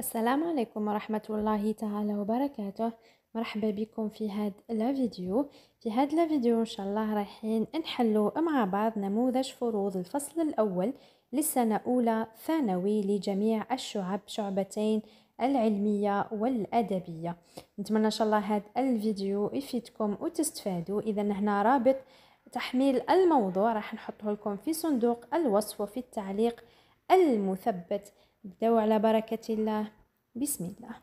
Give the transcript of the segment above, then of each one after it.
السلام عليكم ورحمة الله تعالى وبركاته مرحبا بكم في هاد لا فيديو في هاد لا فيديو ان شاء الله رايحين نحلو مع بعض نموذج فروض الفصل الاول للسنة اولى ثانوي لجميع الشعب شعبتين العلمية والأدبية نتمنى إن شاء الله هذا الفيديو يفيدكم وتستفادوا إذا هنا رابط تحميل الموضوع راح نحطه لكم في صندوق الوصف وفي التعليق المثبت نبداو على بركة الله بسم الله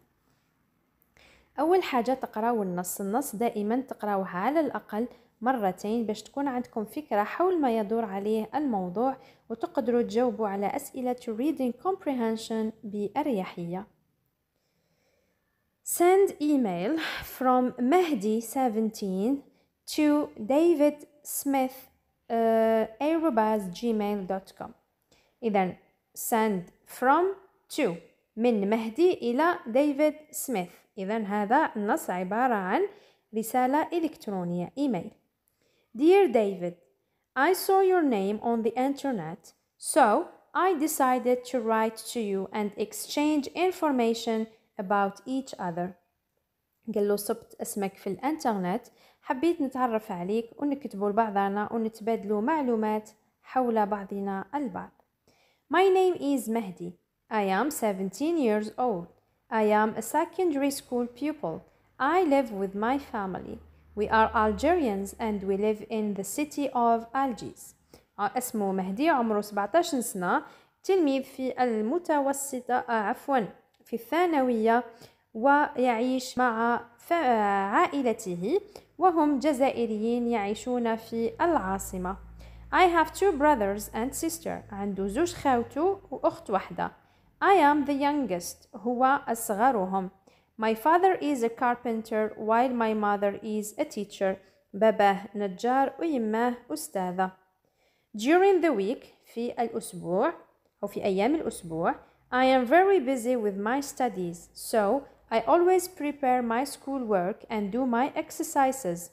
أول حاجة تقراو النص النص دائما تقراوها على الأقل مرتين باش تكون عندكم فكرة حول ما يدور عليه الموضوع وتقدروا تجاوبوا على أسئلة Reading Comprehension بأريحية Send email from Mehdi 17 to David Smith uh, gmail.com إذا send from to من مهدي إلى ديفيد سميث إذا هذا النص عبارة عن رسالة إلكترونية إيميل Dear David, I saw your name on the internet, so I decided to write to you and exchange information about each other. قال له صبت اسمك في الانترنت حبيت نتعرف عليك ونكتبوا لبعضنا ونتبادلوا معلومات حول بعضنا البعض My name is Mehdi. I am 17 years old. I am a secondary school pupil. I live with my family. We are Algerians and we live in the city of Algiers. اسمه مهدي عمره 17 سنة تلميذ في المتوسطة عفوا في الثانوية ويعيش مع عائلته وهم جزائريين يعيشون في العاصمة I have two brothers and sister عنده زوج وأخت واحدة I am the youngest هو أصغرهم My father is a carpenter while my mother is a teacher باباه نجار ويماه أستاذة During the week في الأسبوع أو في أيام الأسبوع I am very busy with my studies so I always prepare my schoolwork and do my exercises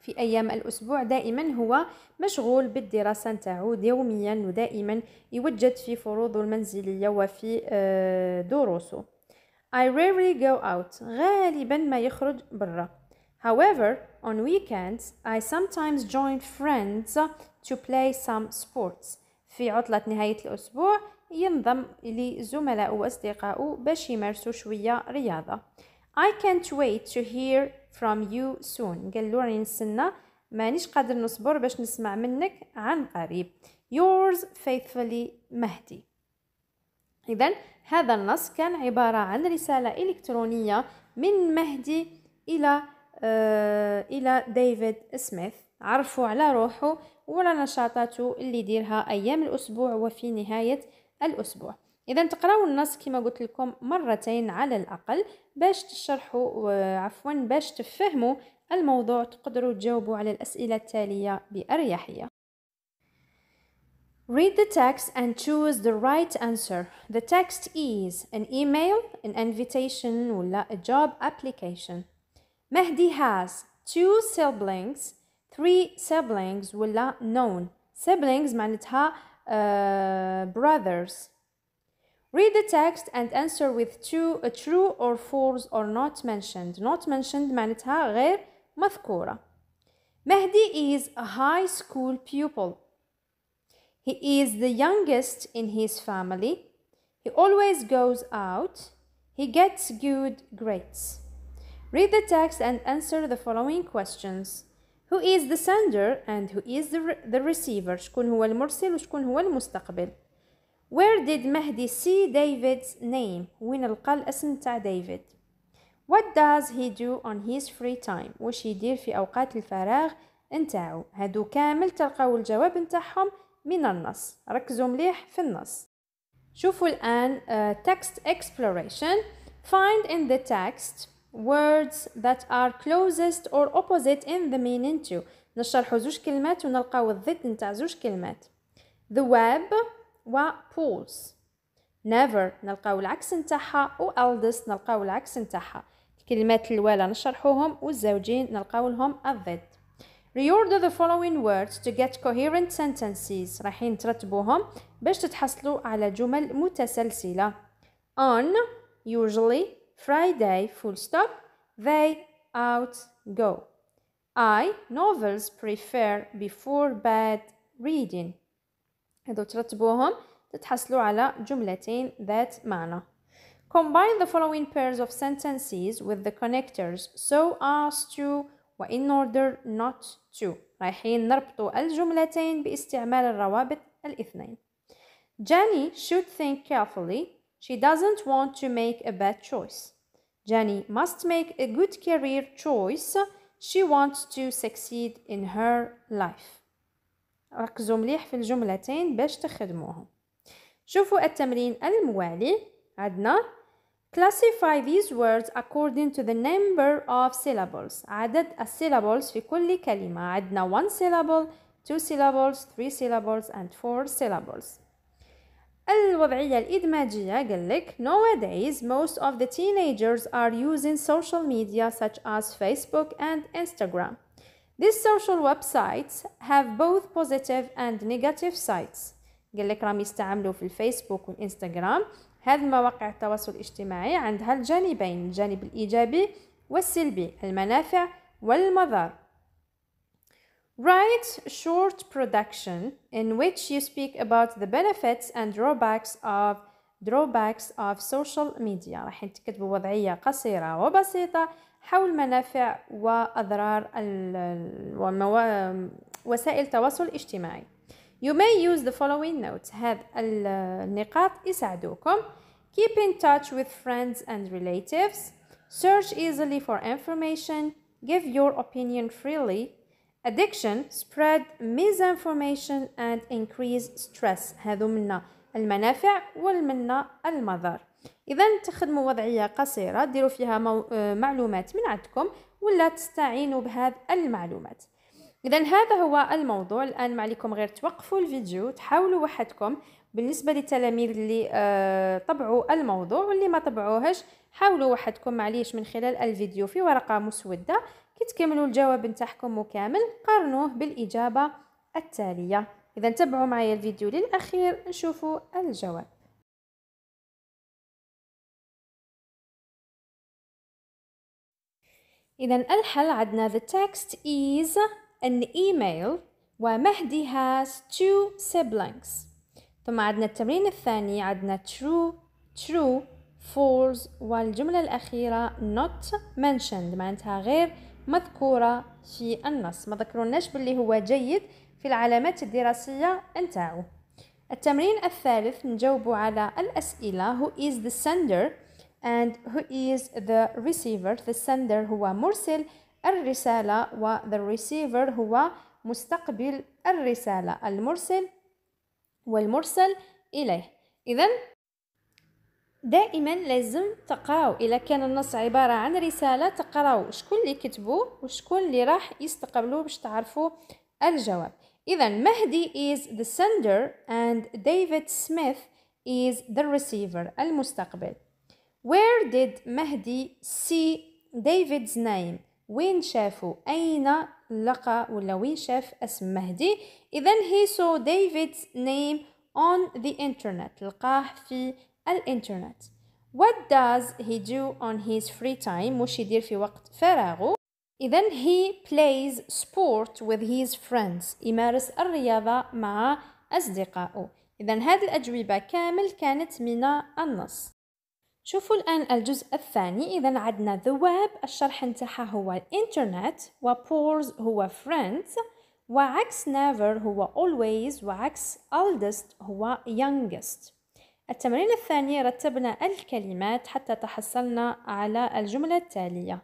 في أيام الأسبوع دائما هو مشغول بالدراسة نتاعو يوميا ودائما يوجد في فروض المنزلية وفي آه، دروسه I rarely go out غالبا ما يخرج برا However on weekends I sometimes join friends to play some sports في عطلة نهاية الأسبوع ينضم لزملاء وأصدقاء باش يمارسوا شوية رياضة I can't wait to hear from you soon قال له راني نستنى مانيش قادر نصبر باش نسمع منك عن قريب yours faithfully مهدي إذا هذا النص كان عبارة عن رسالة إلكترونية من مهدي إلى آه إلى ديفيد سميث عرفوا على روحه ولا نشاطاته اللي يديرها أيام الأسبوع وفي نهاية الأسبوع اذا تقراو النص كما قلت لكم مرتين على الاقل باش تشرحوا عفوا باش تفهموا الموضوع تقدروا تجاوبوا على الاسئله التاليه باريحيه Read the text and choose the right answer. The text is an email, an invitation ولا a job application. Mehdi has two siblings, three siblings ولا known. Siblings معناتها uh, brothers. Read the text and answer with true, uh, true or false or not mentioned. Not mentioned معناتها غير مذكورة. Mehdi is a high school pupil. He is the youngest in his family. He always goes out. He gets good grades. Read the text and answer the following questions. Who is the sender and who is the, the receiver؟ شكون هو المرسل وشكون هو المستقبل؟ Where did Mahdi see David's name? وين لقى الاسم تاع ديفيد؟ What does he do on his free time? واش يدير في أوقات الفراغ نتاعو؟ هادو كامل تلقاو الجواب نتاعهم من النص ركزوا مليح في النص شوفوا الآن uh, text exploration find in the text words that are closest or opposite in the meaning to نشرحوا زوج كلمات ونلقاو الضد نتاع زوج كلمات the web و pools never نلقاو العكس نتاعها و eldest نلقاو العكس نتاعها الكلمات الأولى نشرحوهم والزوجين نلقاو لهم الضد reorder the following words to get coherent sentences رايحين ترتبوهم باش تتحصلوا على جمل متسلسلة on usually Friday full stop they out go I novels prefer before bed reading هادو ترتبوهم تتحصلوا على جملتين ذات معنى Combine the following pairs of sentences with the connectors so as to و in order not to رايحين نربطوا الجملتين باستعمال الروابط الاثنين Jenny should think carefully she doesn't want to make a bad choice Jenny must make a good career choice she wants to succeed in her life ركزوا مليح في الجملتين باش تخدموهم شوفوا التمرين الموالي عندنا Classify these words according to the number of syllables عدد السيلابلز في كل كلمة عندنا one syllable two syllables three syllables and four syllables الوضعية الإدماجية قال لك Nowadays most of the teenagers are using social media such as Facebook and Instagram These social websites have both positive and negative sides قال لك راهم يستعملوا في الفيسبوك والانستغرام هذه مواقع التواصل الاجتماعي عندها الجانبين الجانب الإيجابي والسلبي المنافع والمضار Write short production in which you speak about the benefits and drawbacks of drawbacks of social media راح تكتبوا وضعية قصيرة وبسيطة حول منافع وأضرار وسائل التواصل الاجتماعي You may use the following notes هذا النقاط يساعدوكم Keep in touch with friends and relatives Search easily for information Give your opinion freely Addiction Spread misinformation and increase stress هذو منا المنافع والمنا المضار اذا تخدموا وضعيه قصيره ديروا فيها مو... آه، معلومات من عندكم ولا تستعينوا بهذه المعلومات اذا هذا هو الموضوع الان ما عليكم غير توقفوا الفيديو تحاولوا وحدكم بالنسبه للتلاميذ اللي آه طبعوا الموضوع واللي ما طبعوهش حاولوا وحدكم معليش من خلال الفيديو في ورقه مسوده كي تكملوا الجواب نتاعكم مكامل قارنوه بالاجابه التاليه اذا تبعوا معايا الفيديو للاخير نشوفوا الجواب إذا الحل عندنا the text is an email ومهدي has two siblings ثم عندنا التمرين الثاني عندنا true true false والجملة الأخيرة not mentioned معناتها غير مذكورة في النص ما ذكرناش باللي هو جيد في العلامات الدراسية نتاعو التمرين الثالث نجاوب على الأسئلة who is the sender and who is the receiver the sender هو مرسل الرسالة و the receiver هو مستقبل الرسالة المرسل والمرسل إليه إذا دائما لازم تقراو إذا كان النص عبارة عن رسالة تقراو شكون اللي كتبو وشكون اللي راح يستقبلو باش تعرفوا الجواب إذا مهدي is the sender and David Smith is the receiver المستقبل Where did Mahdi see David's name وين شافوا أين لقى ولا وين شاف اسم مهدي إذا he saw David's name on the internet لقاه في الإنترنت What does he do on his free time وش يدير في وقت فراغه إذا he plays sport with his friends يمارس الرياضة مع أصدقائه إذا هذه الأجوبة كامل كانت من النص شوفوا الآن الجزء الثاني إذا عندنا the web الشرح نتاعها هو الإنترنت و pores هو friends وعكس never هو always وعكس oldest هو youngest التمرين الثاني رتبنا الكلمات حتى تحصلنا على الجملة التالية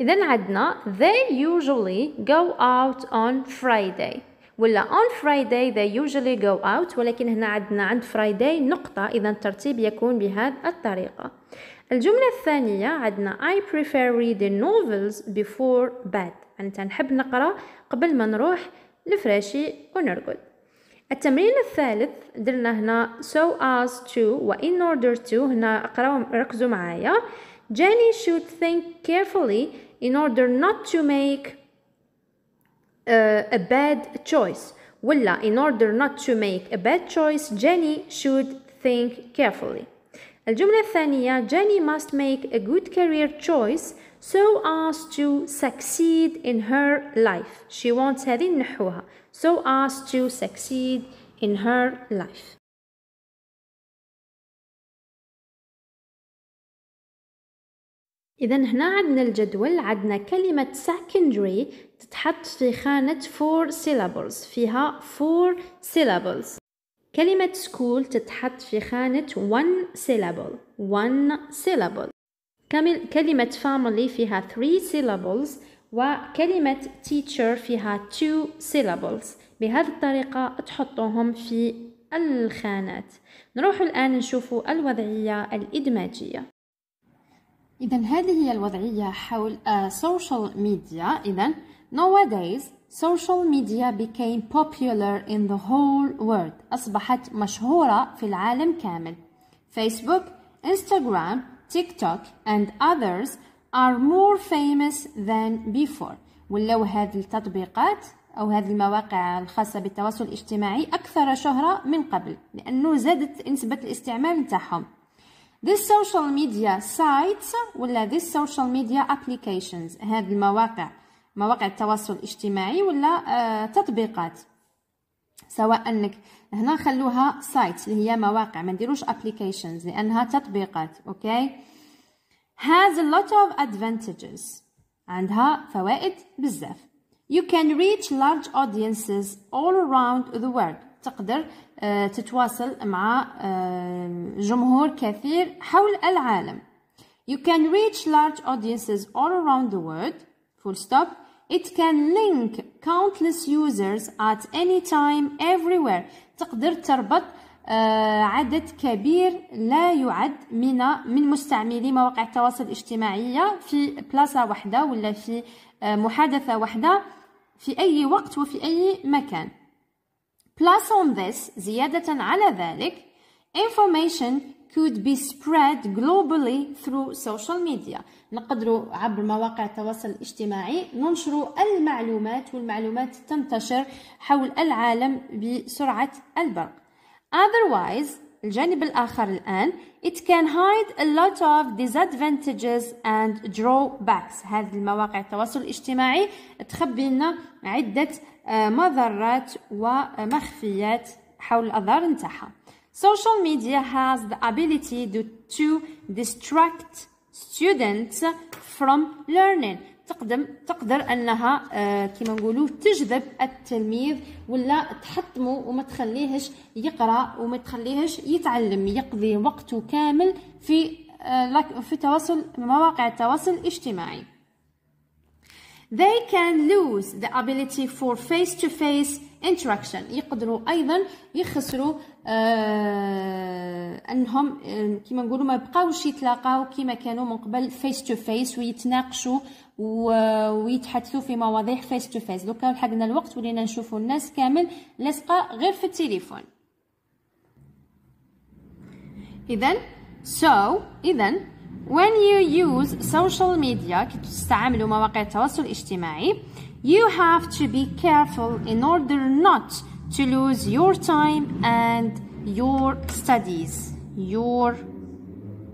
إذا عندنا they usually go out on Friday ولا on Friday they usually go out ولكن هنا عندنا عند Friday نقطة إذا الترتيب يكون بهذه الطريقة الجملة الثانية عندنا I prefer reading novels before bed يعني نحب نقرأ قبل ما نروح لفراشي ونرقد التمرين الثالث درنا هنا so as to و in order to هنا اقراو ركزوا معايا Jenny should think carefully in order not to make Uh, a bad choice ولا in order not to make a bad choice Jenny should think carefully الجملة الثانية Jenny must make a good career choice so as to succeed in her life she wants هذه نحوها so as to succeed in her life إذا هنا عندنا الجدول عندنا كلمة secondary تتحط في خانة four syllables فيها four syllables كلمة school تتحط في خانة one syllable one syllable كلمة family فيها three syllables وكلمة teacher فيها two syllables بهذه الطريقة تحطوهم في الخانات نروح الآن نشوف الوضعية الإدماجية إذا هذه هي الوضعية حول آه، social media. إذا nowadays social media became popular in the whole world. أصبحت مشهورة في العالم كامل. Facebook, Instagram, TikTok and others are more famous than before. ولاو هذه التطبيقات أو هذه المواقع الخاصة بالتواصل الاجتماعي أكثر شهرة من قبل لأنه زادت نسبة الاستعمال نتاعهم this social media sites ولا this social media applications هاد المواقع مواقع التواصل الاجتماعي ولا تطبيقات سواء انك هنا خلوها sites اللي هي مواقع ما نديروش applications لانها تطبيقات اوكي has a lot of advantages عندها فوائد بزاف you can reach large audiences all around the world تقدر آه، تتواصل مع آه، جمهور كثير حول العالم You can reach large audiences all around the world full stop It can link countless users at any time everywhere تقدر تربط آه، عدد كبير لا يعد من من مستعملي مواقع التواصل الاجتماعي في بلاصة واحدة ولا في محادثة واحدة في أي وقت وفي أي مكان Plus on this, زيادة على ذلك, information could be spread globally through social media نقدروا عبر مواقع التواصل الاجتماعي ننشروا المعلومات والمعلومات تنتشر حول العالم بسرعة البرق Otherwise, الجانب الآخر الآن it can hide a lot of disadvantages and drawbacks هذه المواقع التواصل الاجتماعي تخبي لنا عدة مضرات ومخفيات حول الأضرار نتاعها social media has the ability to distract students from learning تقدم تقدر انها آه، كما نقولوا تجذب التلميذ ولا تحطمه وما تخليهش يقرا وما تخليهش يتعلم يقضي وقته كامل في آه، في تواصل مواقع التواصل الاجتماعي They can lose the ability for face-to-face -face interaction يقدروا ايضا يخسروا آه انهم آه، كما نقولوا ما بقاوش يتلاقاو كما كانوا من قبل فيس تو فيس ويتناقشوا آه، ويتحدثوا في مواضيع فيس تو فيس دوكا لحقنا الوقت ولينا نشوفوا الناس كامل لاصقه غير في التليفون اذا so اذا when you use social media كي تستعملوا مواقع التواصل الاجتماعي You have to be careful in order not to lose your time and your studies. Your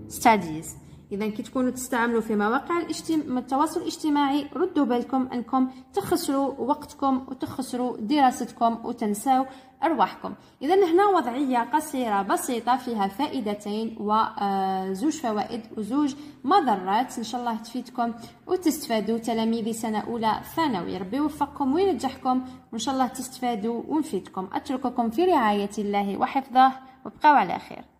studies. اذا كي تكونوا تستعملوا في مواقع الاجتماع التواصل الاجتماعي ردوا بالكم انكم تخسروا وقتكم وتخسروا دراستكم وتنساو ارواحكم اذا هنا وضعيه قصيره بسيطه فيها فائدتين وزوج آه، فوائد وزوج مضرات ان شاء الله تفيدكم وتستفادوا تلاميذي سنه اولى ثانوي ربي يوفقكم وينجحكم وان شاء الله تستفادوا ونفيدكم اترككم في رعايه الله وحفظه وابقوا على خير